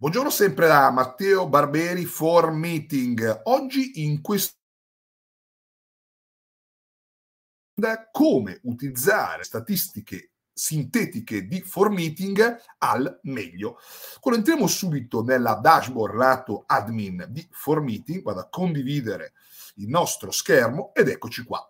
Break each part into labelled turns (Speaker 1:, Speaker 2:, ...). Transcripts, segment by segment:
Speaker 1: Buongiorno sempre da Matteo Barberi for Meeting. Oggi in questo come utilizzare statistiche sintetiche di for meeting al meglio. Quando entriamo subito nella dashboard lato admin di for meeting, vado a condividere il nostro schermo ed eccoci qua.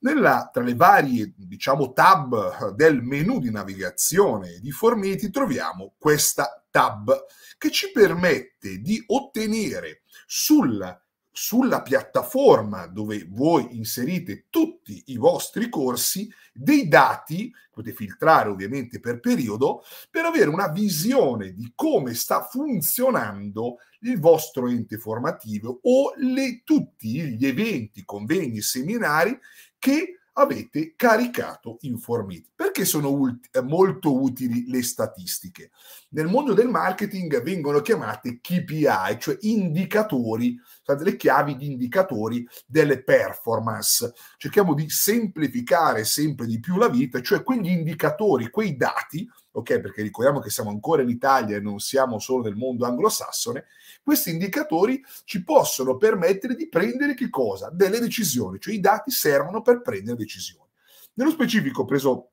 Speaker 1: Nella, tra le varie diciamo, tab del menu di navigazione di Formiti troviamo questa tab che ci permette di ottenere sulla, sulla piattaforma dove voi inserite tutti i vostri corsi dei dati, potete filtrare ovviamente per periodo, per avere una visione di come sta funzionando il vostro ente formativo o le, tutti gli eventi, convegni, seminari che avete caricato in Formit. Perché sono molto utili le statistiche? nel mondo del marketing vengono chiamate KPI, cioè indicatori, cioè delle chiavi di indicatori delle performance. Cerchiamo di semplificare sempre di più la vita, cioè quegli indicatori, quei dati, ok? Perché ricordiamo che siamo ancora in Italia e non siamo solo nel mondo anglosassone, questi indicatori ci possono permettere di prendere che cosa? Delle decisioni, cioè i dati servono per prendere decisioni. Nello specifico ho preso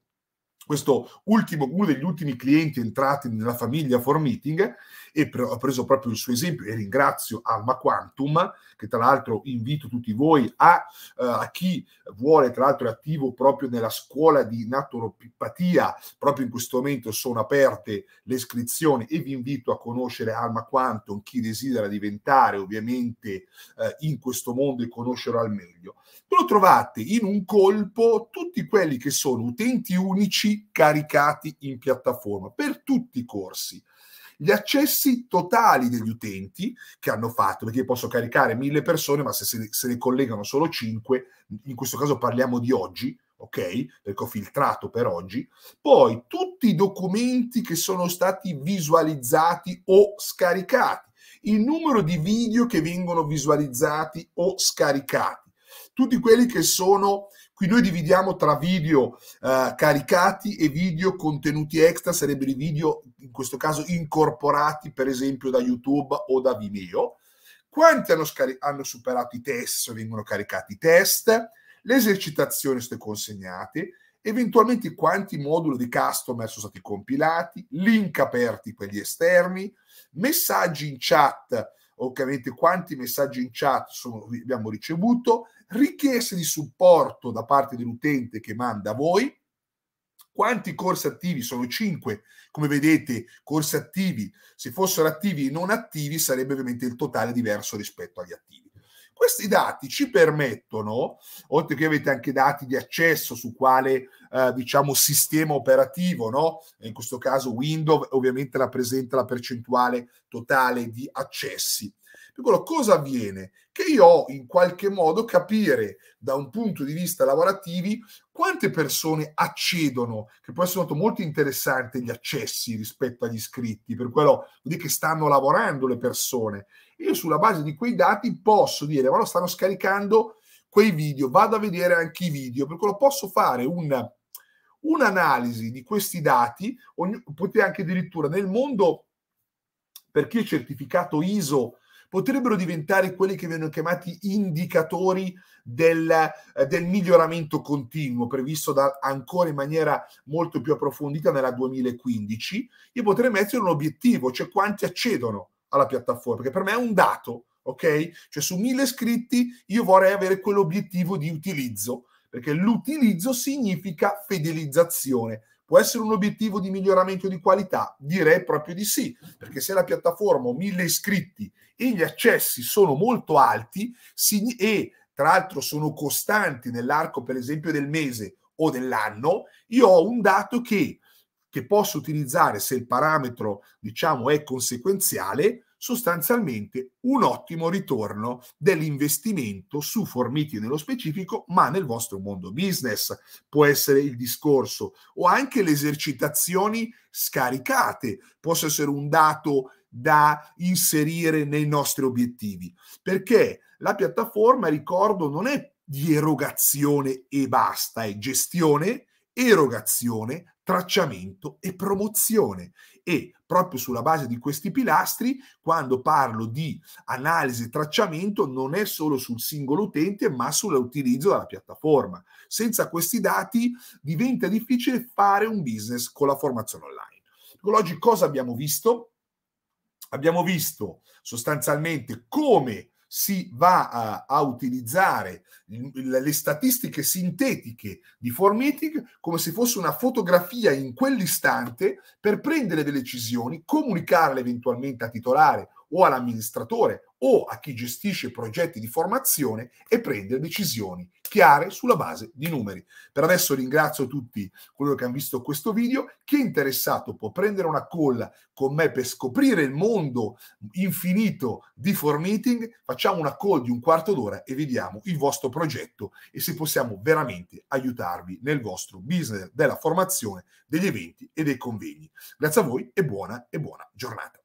Speaker 1: questo ultimo, uno degli ultimi clienti entrati nella famiglia For Meeting e pre- ho preso proprio il suo esempio e ringrazio Alma Quantum, che tra l'altro invito tutti voi a, uh, a chi vuole, tra l'altro è attivo proprio nella scuola di naturopipatia proprio in questo momento sono aperte le iscrizioni e vi invito a conoscere Alma Quantum, chi desidera diventare ovviamente uh, in questo mondo e conoscerlo al meglio però trovate in un colpo tutti quelli che sono utenti unici caricati in piattaforma per tutti i corsi gli accessi totali degli utenti che hanno fatto, perché posso caricare mille persone, ma se, se, se ne collegano solo cinque, in questo caso parliamo di oggi, ok? Perché ho filtrato per oggi. Poi tutti i documenti che sono stati visualizzati o scaricati, il numero di video che vengono visualizzati o scaricati tutti quelli che sono qui noi dividiamo tra video eh, caricati e video contenuti extra sarebbero i video in questo caso incorporati per esempio da YouTube o da Vimeo quanti hanno, scari- hanno superato i test vengono caricati i test le esercitazioni sono consegnate eventualmente quanti moduli di customer sono stati compilati, link aperti quelli esterni, messaggi in chat ovviamente quanti messaggi in chat sono, abbiamo ricevuto, richieste di supporto da parte dell'utente che manda a voi, quanti corsi attivi sono 5 come vedete corsi attivi se fossero attivi e non attivi sarebbe ovviamente il totale diverso rispetto agli attivi questi dati ci permettono, oltre che avete anche dati di accesso su quale eh, diciamo sistema operativo, no? in questo caso Windows ovviamente rappresenta la percentuale totale di accessi per quello cosa avviene? Che io ho in qualche modo capire da un punto di vista lavorativi quante persone accedono, che può essere molto interessante gli accessi rispetto agli iscritti, per quello di che stanno lavorando le persone. Io sulla base di quei dati posso dire, ma lo stanno scaricando quei video, vado a vedere anche i video, per quello posso fare un, un'analisi di questi dati, potete anche addirittura nel mondo per chi è certificato ISO potrebbero diventare quelli che vengono chiamati indicatori del, eh, del miglioramento continuo previsto da, ancora in maniera molto più approfondita nella 2015 io potrei mettere un obiettivo, cioè quanti accedono alla piattaforma, che per me è un dato, ok? Cioè su mille iscritti io vorrei avere quell'obiettivo di utilizzo, perché l'utilizzo significa fidelizzazione, Può essere un obiettivo di miglioramento di qualità? Direi proprio di sì, perché se la piattaforma ha mille iscritti e gli accessi sono molto alti e tra l'altro sono costanti nell'arco per esempio del mese o dell'anno, io ho un dato che, che posso utilizzare se il parametro diciamo è conseguenziale, sostanzialmente un ottimo ritorno dell'investimento su Formiti nello specifico, ma nel vostro mondo business. Può essere il discorso o anche le esercitazioni scaricate, possa essere un dato da inserire nei nostri obiettivi, perché la piattaforma, ricordo, non è di erogazione e basta, è gestione, erogazione, tracciamento e promozione. E proprio sulla base di questi pilastri, quando parlo di analisi e tracciamento, non è solo sul singolo utente, ma sull'utilizzo della piattaforma. Senza questi dati diventa difficile fare un business con la formazione online. Oggi cosa abbiamo visto? Abbiamo visto sostanzialmente come si va a, a utilizzare le statistiche sintetiche di Formitic come se fosse una fotografia in quell'istante per prendere delle decisioni, comunicarle eventualmente a titolare o all'amministratore o a chi gestisce progetti di formazione e prendere decisioni chiare sulla base di numeri. Per adesso ringrazio tutti coloro che hanno visto questo video. Chi è interessato può prendere una call con me per scoprire il mondo infinito di Formeeting. Facciamo una call di un quarto d'ora e vediamo il vostro progetto e se possiamo veramente aiutarvi nel vostro business della formazione, degli eventi e dei convegni. Grazie a voi e buona e buona giornata.